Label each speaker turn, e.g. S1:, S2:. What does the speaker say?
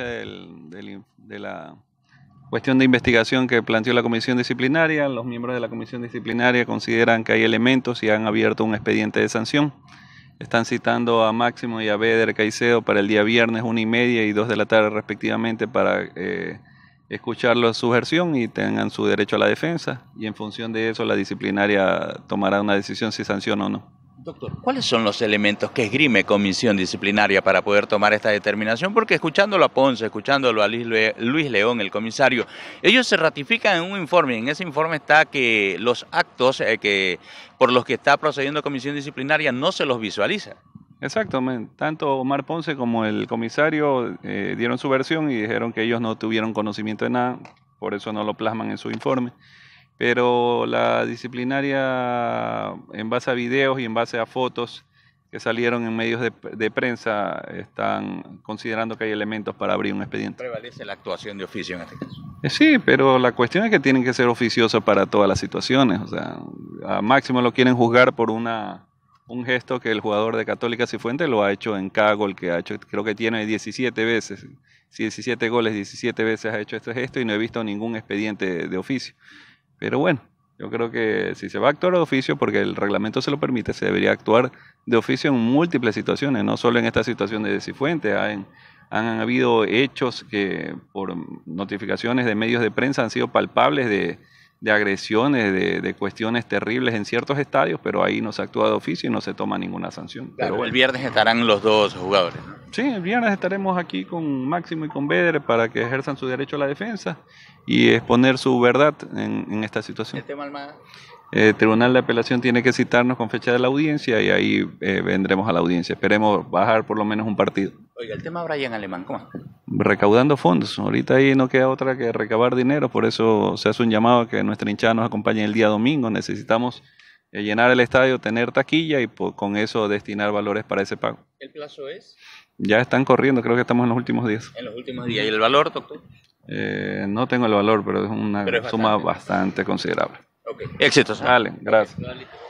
S1: de la cuestión de investigación que planteó la comisión disciplinaria. Los miembros de la comisión disciplinaria consideran que hay elementos y han abierto un expediente de sanción. Están citando a Máximo y a Beder Caicedo para el día viernes, una y media y dos de la tarde respectivamente, para eh, escucharlo su versión y tengan su derecho a la defensa. Y en función de eso, la disciplinaria tomará una decisión si sanciona o no. Doctor, ¿cuáles son los elementos que esgrime comisión disciplinaria para poder tomar esta determinación? Porque escuchándolo a Ponce, escuchándolo a Luis León, el comisario, ellos se ratifican en un informe, en ese informe está que los actos eh, que, por los que está procediendo comisión disciplinaria no se los visualiza. Exacto, tanto Omar Ponce como el comisario eh, dieron su versión y dijeron que ellos no tuvieron conocimiento de nada, por eso no lo plasman en su informe pero la disciplinaria en base a videos y en base a fotos que salieron en medios de, prensa están considerando que hay elementos para abrir un expediente. Prevalece la actuación de oficio en este caso. Eh, sí, pero la cuestión es que tienen que ser oficiosos para todas las situaciones. O sea, a máximo lo quieren juzgar por una, un gesto que el jugador de Católica Cifuentes lo ha hecho en cada gol que ha hecho. Creo que tiene 17 veces, 17 goles, 17 veces ha hecho este gesto y no he visto ningún expediente de oficio. Pero bueno, yo creo que si se va a actuar de oficio, porque el reglamento se lo permite, se debería actuar de oficio en múltiples situaciones, no solo en esta situación de Desifuentes. han, habido hechos que por notificaciones de medios de prensa han sido palpables de, agresiones, de, cuestiones terribles en ciertos estadios, pero ahí no se actúa de oficio y no se toma ninguna sanción. pero El viernes estarán los dos jugadores. Sí, el viernes estaremos aquí con Máximo y con Beder para que ejerzan su derecho a la defensa y exponer su verdad en, esta situación. El este eh, Tribunal de Apelación tiene que citarnos con fecha de la audiencia y ahí eh, vendremos a la audiencia. Esperemos bajar por lo menos un partido. Oiga, el tema Brian Alemán, ¿cómo Recaudando fondos. Ahorita ahí no queda otra que recabar dinero, por eso se hace un llamado a que nuestra hinchada nos acompañe el día domingo. Necesitamos llenar el estadio, tener taquilla y pues, con eso destinar valores para ese pago. ¿El plazo es? Ya están corriendo, creo que estamos en los últimos días. En los últimos días. ¿Y el valor, doctor? Eh, no tengo el valor, pero es una suma bastante, considerable. Ok. Éxitos. Vale, gracias.